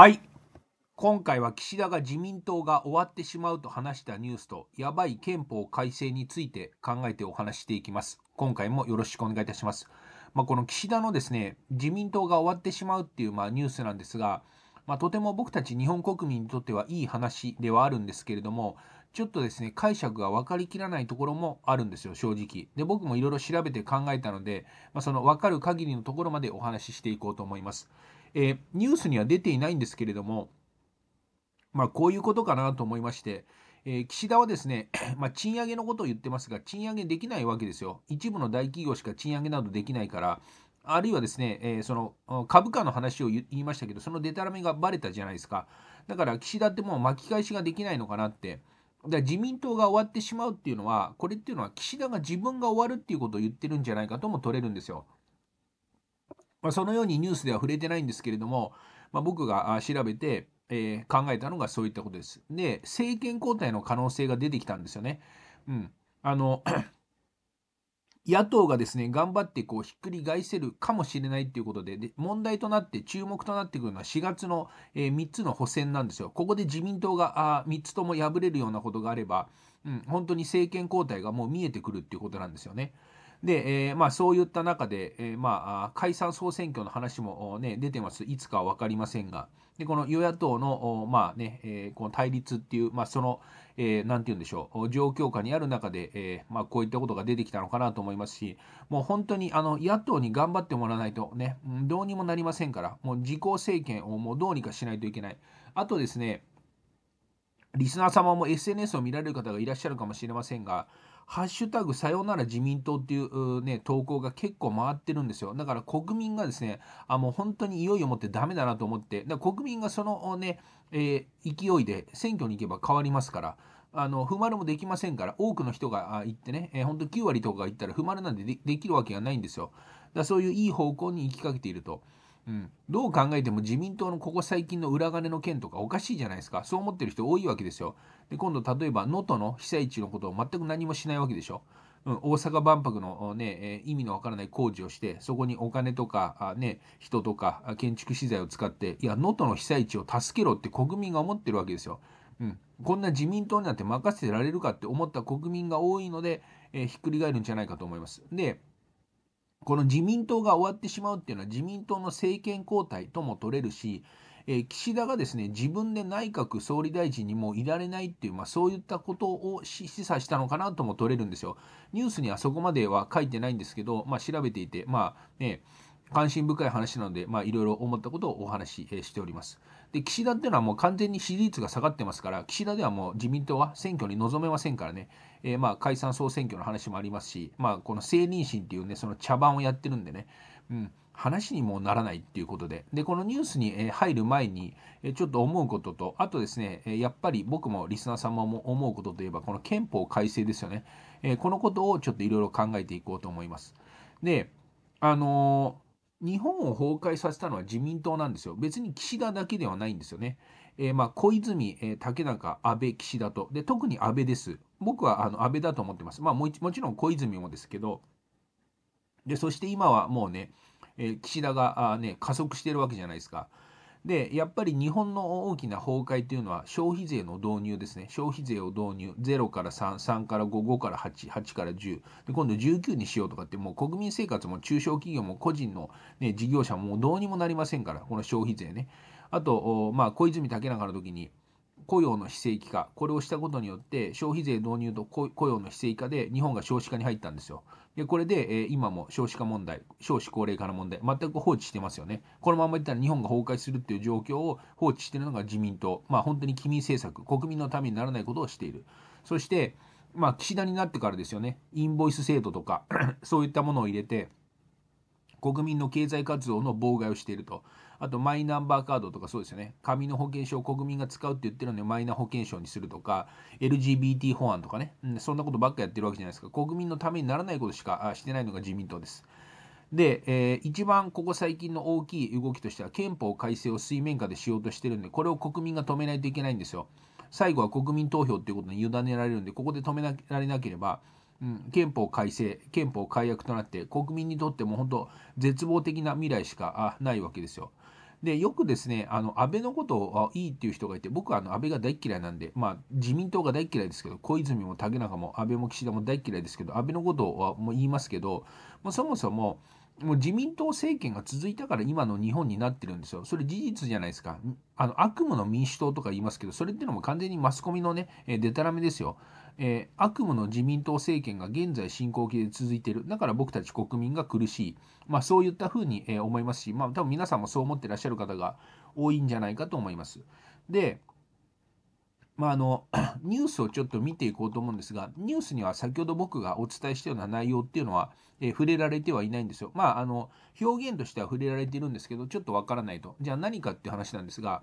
はい。今回は岸田が自民党が終わってしまうと話したニュースと、やばい憲法改正について考えてお話していきます。今回もよろしくお願いいたします。まあ、この岸田のですね、自民党が終わってしまうっていうまあニュースなんですが、まあ、とても僕たち日本国民にとってはいい話ではあるんですけれども、ちょっとですね、解釈が分かりきらないところもあるんですよ、正直。で、僕もいろいろ調べて考えたので、まあ、その分かる限りのところまでお話ししていこうと思います。えー、ニュースには出ていないんですけれども、まあ、こういうことかなと思いまして、えー、岸田はですね、まあ、賃上げのことを言ってますが、賃上げできないわけですよ。一部の大企業しか賃上げなどできないから、あるいはですね、えー、その株価の話を言いましたけど、そのデタラメがばれたじゃないですか。だから岸田ってもう巻き返しができないのかなって。だ自民党が終わってしまうっていうのは、これっていうのは岸田が自分が終わるっていうことを言ってるんじゃないかとも取れるんですよ。まあ、そのようにニュースでは触れてないんですけれども、まあ、僕が調べて、えー、考えたのがそういったことです。で、政権交代の可能性が出てきたんですよね。うん。あの 野党がですね、頑張ってこうひっくり返せるかもしれないということで、で問題となって、注目となってくるのは4月の、えー、3つの補選なんですよ。ここで自民党があ3つとも敗れるようなことがあれば、うん、本当に政権交代がもう見えてくるっていうことなんですよね。で、えー、まあ、そういった中で、えー、まあ、解散・総選挙の話も、ね、出てます、いつかは分かりませんが、でこの与野党のまあねえー、この対立っていう、まあ、その、えー、なんて言うんでしょう、状況下にある中で、えーまあ、こういったことが出てきたのかなと思いますし、もう本当にあの野党に頑張ってもらわないとね、どうにもなりませんから、もう自公政権をもうどうにかしないといけない。あとですね、リスナー様も SNS を見られる方がいらっしゃるかもしれませんが、ハッシュタグさよなら自民党っていうね、投稿が結構回ってるんですよ。だから国民がですね、あ、もう本当にいよいよもってダメだなと思って、だから国民がそのね、えー、勢いで選挙に行けば変わりますから、あの、不丸もできませんから、多くの人が行ってね、えー、ほ9割とかが行ったら不丸なんでできるわけがないんですよ。だからそういういい方向に行きかけていると。うん、どう考えても自民党のここ最近の裏金の件とかおかしいじゃないですかそう思ってる人多いわけですよで今度例えば能登の被災地のことを全く何もしないわけでしょ、うん、大阪万博のね、えー、意味のわからない工事をしてそこにお金とかね、人とか建築資材を使っていや能登の被災地を助けろって国民が思ってるわけですよ、うん、こんな自民党になんて任せてられるかって思った国民が多いので、えー、ひっくり返るんじゃないかと思いますでこの自民党が終わってしまうっていうのは自民党の政権交代とも取れるし、えー、岸田がですね自分で内閣総理大臣にもいられないっていう、まあ、そういったことを示唆したのかなとも取れるんですよ。ニュースにはそこまでは書いてないんですけど、まあ、調べていて、まあね、関心深い話なので、まあ、いろいろ思ったことをお話ししております。で、岸田っていうのはもう完全に支持率が下がってますから、岸田ではもう自民党は選挙に臨めませんからね、えー、まあ解散総選挙の話もありますし、まあ、この政妊娠っていうね、その茶番をやってるんでね、うん、話にもならないっていうことで、で、このニュースに入る前に、ちょっと思うことと、あとですね、やっぱり僕もリスナー様も思うことといえば、この憲法改正ですよね。このことをちょっといろいろ考えていこうと思います。で、あのー日本を崩壊させたのは自民党なんですよ。別に岸田だけではないんですよね。えー、まあ小泉、えー、竹中、安倍、岸田と。で、特に安倍です。僕はあの安倍だと思ってます。まあもちろん小泉もですけど。で、そして今はもうね、えー、岸田があ、ね、加速してるわけじゃないですか。でやっぱり日本の大きな崩壊というのは消費税の導入ですね消費税を導入0から33から55から88から10で今度19にしようとかってもう国民生活も中小企業も個人の、ね、事業者もどうにもなりませんからこの消費税ねあと、まあ、小泉竹中の時に雇用の非正規化これをしたことによって消費税導入と雇用の非正規化で日本が少子化に入ったんですよで、これで、えー、今も少子化問題、少子高齢化の問題、全く放置してますよね。このままいったら日本が崩壊するっていう状況を放置してるのが自民党。まあ本当に君政策、国民のためにならないことをしている。そして、まあ岸田になってからですよね、インボイス制度とか そういったものを入れて、国民の経済活動の妨害をしていると。あとマイナンバーカードとかそうですよね。紙の保険証を国民が使うって言ってるのにマイナ保険証にするとか、LGBT 法案とかね、うん、そんなことばっかやってるわけじゃないですか。国民のためにならないことしかしてないのが自民党です。で、えー、一番ここ最近の大きい動きとしては憲法改正を水面下でしようとしてるんで、これを国民が止めないといけないんですよ。最後は国民投票っていうことに委ねられるんで、ここで止められなければ、うん、憲法改正、憲法改悪となって、国民にとっても本当、絶望的な未来しかないわけですよ。で、よくですね、あの安倍のことをいいっていう人がいて、僕はあの安倍が大嫌いなんで、まあ、自民党が大嫌いですけど、小泉も竹中も安倍も岸田も大嫌いですけど、安倍のことはもう言いますけど、まあ、そもそも、もう自民党政権が続いたから今の日本になってるんですよ。それ事実じゃないですか。あの悪夢の民主党とか言いますけど、それってのも完全にマスコミのね、えでたらめですよ。えー、悪夢の自民党政権が現在進行形で続いている、だから僕たち国民が苦しい、まあ、そういったふうに、えー、思いますし、まあ、多分皆さんもそう思ってらっしゃる方が多いんじゃないかと思います。で、まあ、あの ニュースをちょっと見ていこうと思うんですが、ニュースには先ほど僕がお伝えしたような内容っていうのは、えー、触れられてはいないんですよ。まああの、表現としては触れられてるんですけど、ちょっとわからないと。じゃあ何かっていう話なんですが、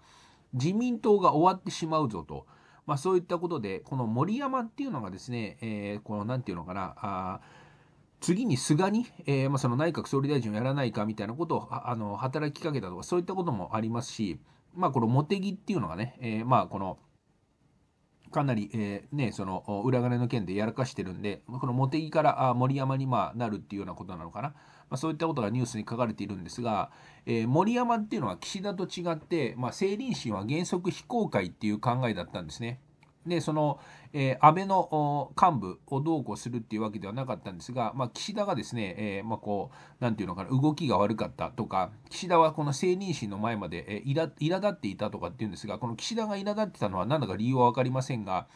自民党が終わってしまうぞと。まあ、そういったことで、この森山っていうのがですね、えー、この何て言うのかな、あ次に菅に、えー、まあ、その内閣総理大臣をやらないかみたいなことをあの働きかけたとか、そういったこともありますし、まあ、この茂木っていうのがね、えー、まあこのかなり、えー、ね、その裏金の件でやらかしてるんで、この茂木から森山にまあなるっていうようなことなのかな、まあ、そういったことがニュースに書かれているんですが、えー、森山っていうのは岸田と違って、まあ、政倫審は原則非公開っていう考えだったんですね。でその、えー、安倍の幹部をどうこうするっていうわけではなかったんですが、まあ、岸田がですね、えー、まあ、こう、なんていうのかな、動きが悪かったとか、岸田はこの性妊娠の前まで、えー、苛立っていたとかっていうんですが、この岸田が苛立ってたのは、なんだか理由は分かりませんが、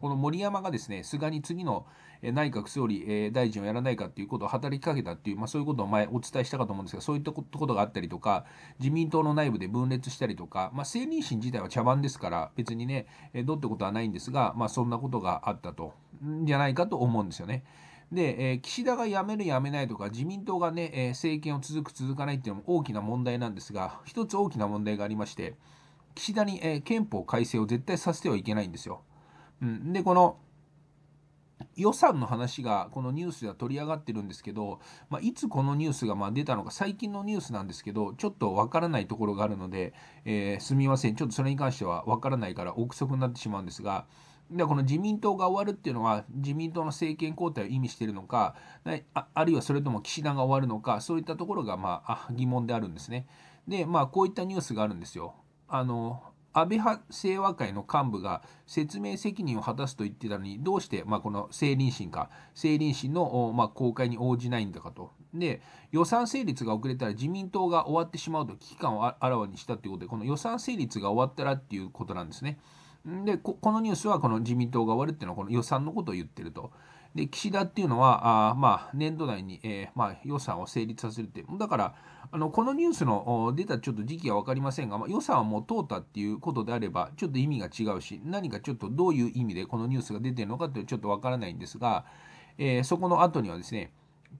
この森山がですね、菅に次の、内閣総理大臣をやらないかということを働きかけたっていう、まあ、そういうことを前お伝えしたかと思うんですが、そういったことがあったりとか、自民党の内部で分裂したりとか、まあ、政妊娠自体は茶番ですから、別にね、どうってことはないんですが、まあ、そんなことがあったと、んじゃないかと思うんですよね。で、えー、岸田が辞める辞めないとか、自民党がね、えー、政権を続く続かないっていうのも大きな問題なんですが、一つ大きな問題がありまして、岸田に、えー、憲法改正を絶対させてはいけないんですよ。うん、で、この、予算の話がこのニュースでは取り上がってるんですけど、まあ、いつこのニュースがま出たのか、最近のニュースなんですけど、ちょっとわからないところがあるので、えー、すみません、ちょっとそれに関してはわからないから憶測になってしまうんですが、でこの自民党が終わるっていうのは自民党の政権交代を意味しているのかあるいはそれとも岸田が終わるのかそういったところが、まあ、疑問であるんですね。でまあこういったニュースがあるんですよ。あの安倍派清和会の幹部が説明責任を果たすと言ってたのに、どうして、まあ、この政倫審か、政倫審の、まあ、公開に応じないんだかと。で、予算成立が遅れたら自民党が終わってしまうと危機感をあらわにしたということで、この予算成立が終わったらっていうことなんですね。でこのニュースはこの自民党が終わるっていうのはこの予算のことを言ってると。で岸田っていうのは、あまあ、年度内に、えー、まあ、予算を成立させるって、だからあのこのニュースの出たちょっと時期は分かりませんが、まあ、予算はもう通ったっていうことであれば、ちょっと意味が違うし、何かちょっとどういう意味でこのニュースが出てるのかというちょっと分からないんですが、えー、そこの後にはですね、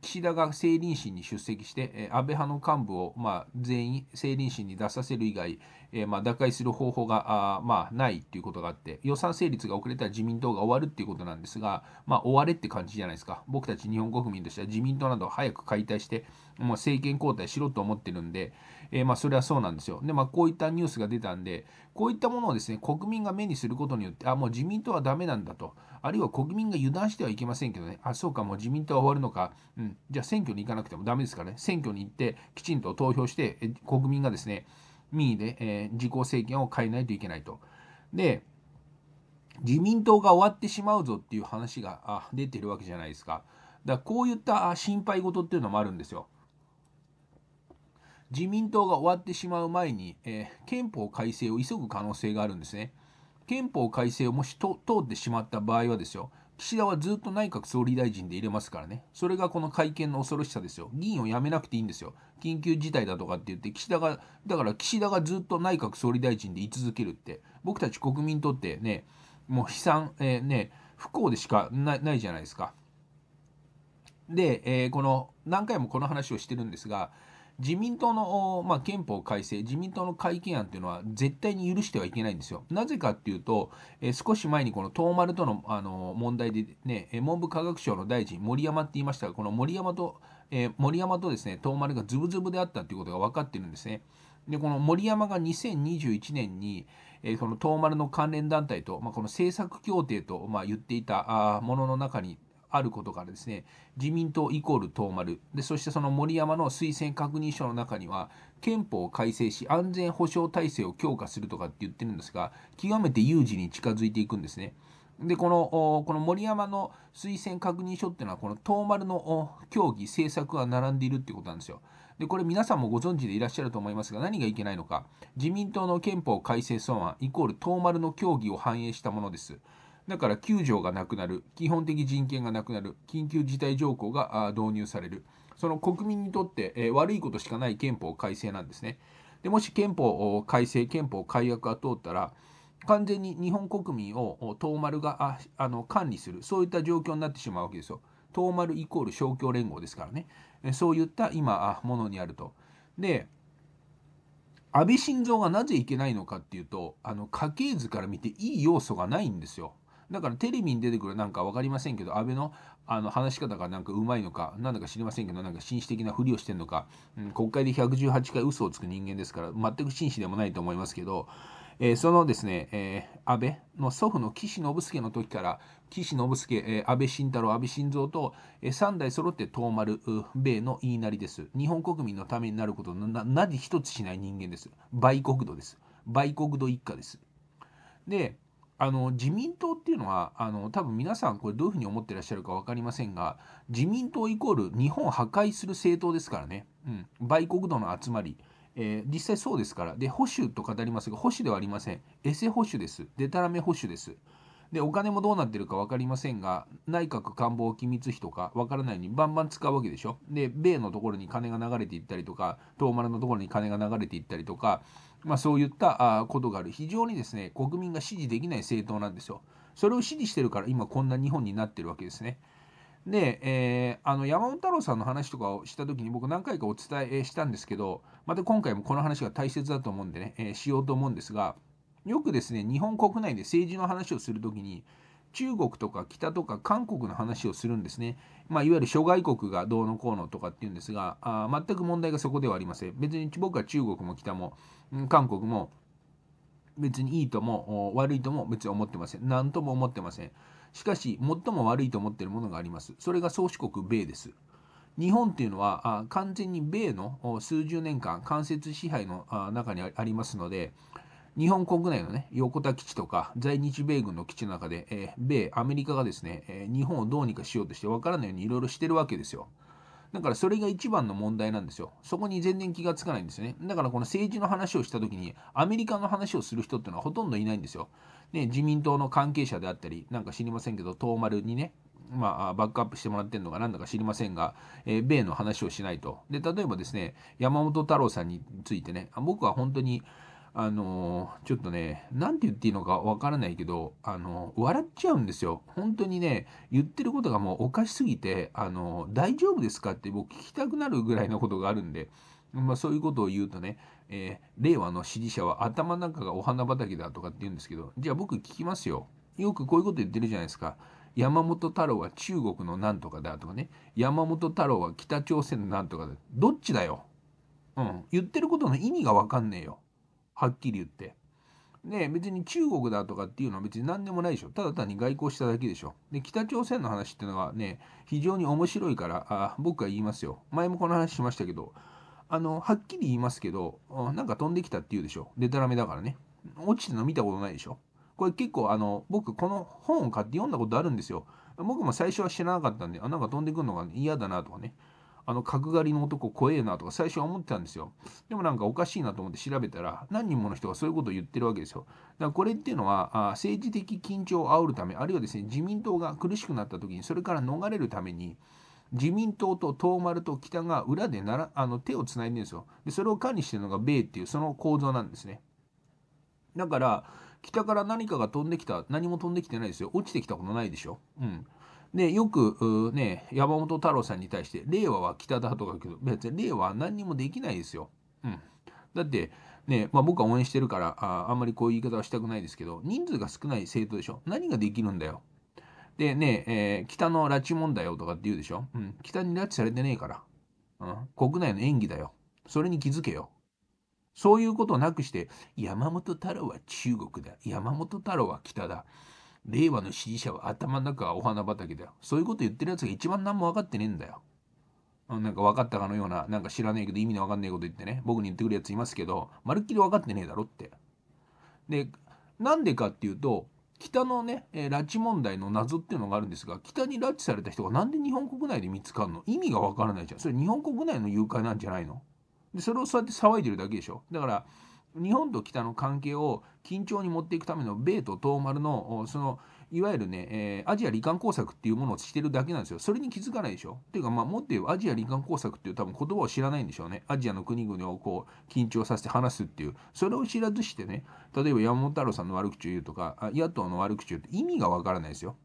岸田が政倫審に出席して、安倍派の幹部を、まあ、全員政倫審に出させる以外、えー、まあ、打開する方法があ、まあ、ないということがあって予算成立が遅れたら自民党が終わるっていうことなんですが、まあ、終われって感じじゃないですか僕たち日本国民としては自民党などを早く解体してもう政権交代しろと思ってるんで、えー、まあ、それはそうなんですよで、まあ、こういったニュースが出たんでこういったものをですね国民が目にすることによってあもう自民党はダメなんだとあるいは国民が油断してはいけませんけどねあそうかもう自民党は終わるのか、うん、じゃあ選挙に行かなくてもダメですからね選挙に行ってきちんと投票して国民がですね民意で、えー、自公政権を変えないといけないと。で、自民党が終わってしまうぞっていう話が出てるわけじゃないですか。だからこういった心配事っていうのもあるんですよ。自民党が終わってしまう前に、えー、憲法改正を急ぐ可能性があるんですね。憲法改正をもし通ってしまった場合はですよ、岸田はずっと内閣総理大臣で入れますからね。それがこの会見の恐ろしさですよ。議員を辞めなくていいんですよ。緊急事態だとかって言って、岸田が、だから岸田がずっと内閣総理大臣で居続けるって、僕たち国民にとってね、もう悲惨、えー、ね、不幸でしかないじゃないですか。で、えー、この、何回もこの話をしてるんですが、自民党の、まあ、憲法改正、自民党の改憲案というのは絶対に許してはいけないんですよ。なぜかっていうと、え少し前にこの東丸とのあの問題で、ね、文部科学省の大臣、森山って言いましたが、この森山と、え森山とですね、東丸がズブズブであったということが分かってるんですね。で、この森山が2021年に、えこの東丸の関連団体と、まあ、この政策協定と、まあ、言っていたものの中にあることからですね、自民党イコール東丸で、そしてその森山の推薦確認書の中には、憲法を改正し、安全保障体制を強化するとかって言ってるんですが、極めて有事に近づいていくんですね。で、この、この森山の推薦確認書っていうのは、この東丸の協議、政策が並んでいるってことなんですよ。で、これ皆さんもご存知でいらっしゃると思いますが、何がいけないのか。自民党の憲法改正草案、イコール東丸の協議を反映したものです。だから9条がなくなる、基本的人権がなくなる、緊急事態条項が導入される、その国民にとって、え悪いことしかない憲法改正なんですね。でもし憲法改正、憲法改悪が通ったら、完全に日本国民を東丸があの管理する、そういった状況になってしまうわけですよ。東丸イコール勝共連合ですからね。そういった今、ものにあると。で、安倍晋三がなぜいけないのかっていうと、あの家系図から見ていい要素がないんですよ。だからテレビに出てくるなんか分かりませんけど安倍のあの話し方がなんかうまいのかなんだか知りませんけどなんか紳士的なふりをしてるのか、うん、国会で118回嘘をつく人間ですから全く紳士でもないと思いますけど、えー、そのですね、えー、安倍の祖父の岸信介の時から岸信介、えー、安倍晋太郎安倍晋三と、えー、3代揃って遠丸米の言いなりです日本国民のためになることななぜ一つしない人間です売国奴です売国奴一家ですであの自民党っていうのはあの多分皆さんこれどういうふうに思ってらっしゃるか分かりませんが自民党イコール日本を破壊する政党ですからね、うん、売国度の集まり、えー、実際そうですからで保守と語りますが保守ではありませんエセ保守ですでたらめ保守ですでお金もどうなってるか分かりませんが内閣官房機密費とか分からないようにバンバン使うわけでしょで米のところに金が流れていったりとか東丸のところに金が流れていったりとか、まあ、そういったことがある非常にですね国民が支持できない政党なんですよそれを支持してるから今こんな日本になってるわけですねで、えー、あの山本太郎さんの話とかをした時に僕何回かお伝えしたんですけどまた今回もこの話が大切だと思うんでね、えー、しようと思うんですがよくですね日本国内で政治の話をする時に中国とか北とか韓国の話をするんですね、まあ、いわゆる諸外国がどうのこうのとかっていうんですがあ全く問題がそこではありません別に僕は中国も北も韓国も別にいいとも悪いとも別に思ってません何とも思ってませんしかし最も悪いと思ってるものがありますそれが宗主国米です日本っていうのは完全に米の数十年間間接支配の中にありますので日本国内のね、横田基地とか、在日米軍の基地の中で、えー、米、アメリカがですね、えー、日本をどうにかしようとして分からないようにいろいろしてるわけですよ。だからそれが一番の問題なんですよ。そこに全然気がつかないんですね。だからこの政治の話をした時に、アメリカの話をする人っていうのはほとんどいないんですよ。ね、自民党の関係者であったり、なんか知りませんけど、東丸にね、まあ、バックアップしてもらってるのか何だか知りませんが、えー、米の話をしないと。で、例えばですね、山本太郎さんについてね、僕は本当に、あのちょっとね、何て言っていいのかわからないけど、あの笑っちゃうんですよ。本当にね、言ってることがもうおかしすぎて、あの大丈夫ですかって僕聞きたくなるぐらいのことがあるんで、まあ、そういうことを言うとね、えー、令和の支持者は頭の中がお花畑だとかって言うんですけど、じゃあ僕聞きますよ。よくこういうこと言ってるじゃないですか。山本太郎は中国のなんとかだとかね、山本太郎は北朝鮮のなんとかだ。どっちだよ。うん、言ってることの意味がわかんねえよ。はっきり言って。ね、別に中国だとかっていうのは別に何でもないでしょ。ただ単に外交しただけでしょ。で、北朝鮮の話っていうのはね、非常に面白いから、あ僕は言いますよ。前もこの話しましたけど、あの、はっきり言いますけど、なんか飛んできたっていうでしょ。でたらめだからね。落ちてるの見たことないでしょ。これ結構あの、僕この本を買って読んだことあるんですよ。僕も最初は知らなかったんで、あ、なんか飛んでくるのが嫌だなとかね。あの角刈りの男怖えなとか最初は思ってたんですよでもなんかおかしいなと思って調べたら何人もの人がそういうことを言ってるわけですよだからこれっていうのはあ政治的緊張を煽るためあるいはですね自民党が苦しくなった時にそれから逃れるために自民党と東丸と北が裏でならあの手をつないでるんですよでそれを管理してるのが米っていうその構造なんですねだから北から何かが飛んできた何も飛んできてないですよ落ちてきたことないでしょうんでよくね山本太郎さんに対して「令和は北だ」とか言うけど別に令和は何にもできないですよ。うん、だってねまあ、僕は応援してるからああんまりこういう言い方はしたくないですけど人数が少ない政党でしょ何ができるんだよ。でね、えー、北の拉致問題よとかって言うでしょ、うん、北に拉致されてねえから、うん、国内の演技だよそれに気づけよそういうことをなくして山本太郎は中国だ山本太郎は北だ令和の支持者は頭の中はお花畑だよ。そういうこと言ってるやつが一番何も分かってねえんだよ。なんか分かったかのような、なんか知らねえけど意味の分かんねえこと言ってね、僕に言ってくるやついますけど、まるっきり分かってねえだろって。で、なんでかっていうと、北のね、えー、拉致問題の謎っていうのがあるんですが、北に拉致された人がなんで日本国内で見つかるの意味が分からないじゃん。それ日本国内の誘拐なんじゃないのでそれをそうやって騒いでるだけでしょ。だから、日本と北の関係を緊張に持っていくための米と東丸のそのいわゆるね、えー、アジア罹患工作っていうものをしてるだけなんですよ。それに気づかないでしょ。っていうか、まあ、もっと言えばアジア罹患工作っていう多分言葉を知らないんでしょうね。アジアの国々をこう緊張させて話すっていう、それを知らずしてね、例えば山本太郎さんの悪口を言うとか、野党の悪口を言うって意味がわからないですよ。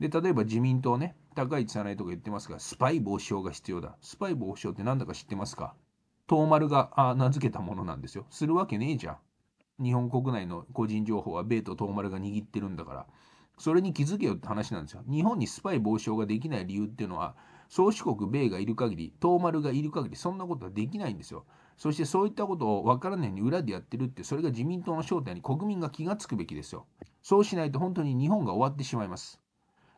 で、例えば自民党ね、高市早苗とか言ってますが、スパイ防止法が必要だ。スパイ防止法って何だか知ってますか東丸が名付けたものなんですよ。するわけねえじゃん。日本国内の個人情報は米と東丸が握ってるんだから。それに気づけよって話なんですよ。日本にスパイ防止法ができない理由っていうのは、宗主国米がいる限り、東丸がいる限り、そんなことはできないんですよ。そしてそういったことを分からないように裏でやってるって、それが自民党の正体に国民が気がつくべきですよ。そうしないと本当に日本が終わってしまいます。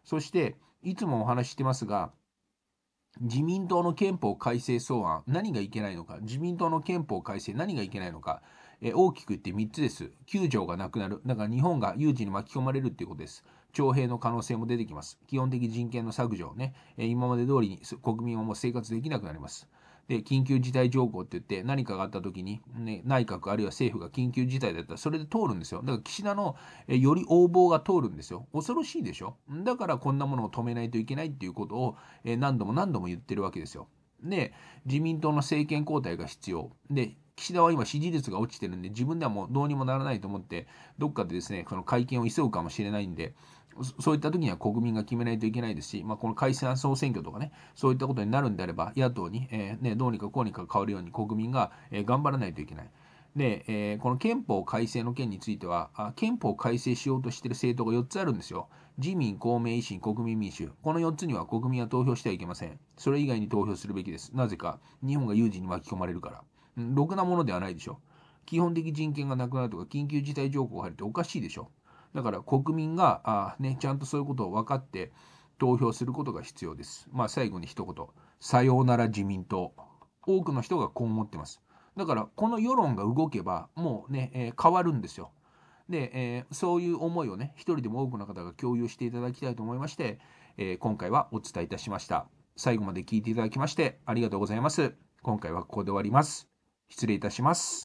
そして、いつもお話ししてますが、自民党の憲法改正草案、何がいけないのか、自民党の憲法改正、何がいけないのか、え大きく言って3つです。9条がなくなる。だから日本が有事に巻き込まれるっていうことです。徴兵の可能性も出てきます。基本的人権の削除ね、え今まで通りに国民はもう生活できなくなります。で、緊急事態条項って言って、何かがあった時に、ね、内閣あるいは政府が緊急事態だったら、それで通るんですよ。だから岸田のより横暴が通るんですよ。恐ろしいでしょ。だからこんなものを止めないといけないっていうことを、え何度も何度も言ってるわけですよ。で、自民党の政権交代が必要。で、岸田は今支持率が落ちてるんで、自分ではもうどうにもならないと思って、どっかでですね、その会見を急ぐかもしれないんで、そういった時には国民が決めないといけないですし、まあ、この解散総選挙とかね、そういったことになるんであれば、野党に、えー、ね、どうにかこうにか変わるように国民が、えー、頑張らないといけない。で、えー、この憲法改正の件については憲法改正しようとしている政党が4つあるんですよ。自民、公明、維新、国民民主。この4つには国民は投票してはいけません。それ以外に投票するべきです。なぜか、日本が有事に巻き込まれるから。うん、ろくなものではないでしょ。基本的人権がなくなるとか、緊急事態条項が入るっておかしいでしょ。だから国民があ、ね、ちゃんとそういうことを分かって投票することが必要です。まあ、最後に一言。さようなら自民党。多くの人がこう思ってます。だからこの世論が動けばもうね、えー、変わるんですよ。で、えー、そういう思いをね、一人でも多くの方が共有していただきたいと思いまして、えー、今回はお伝えいたしました。最後まで聞いていただきましてありがとうございます。今回はここで終わります。失礼いたします。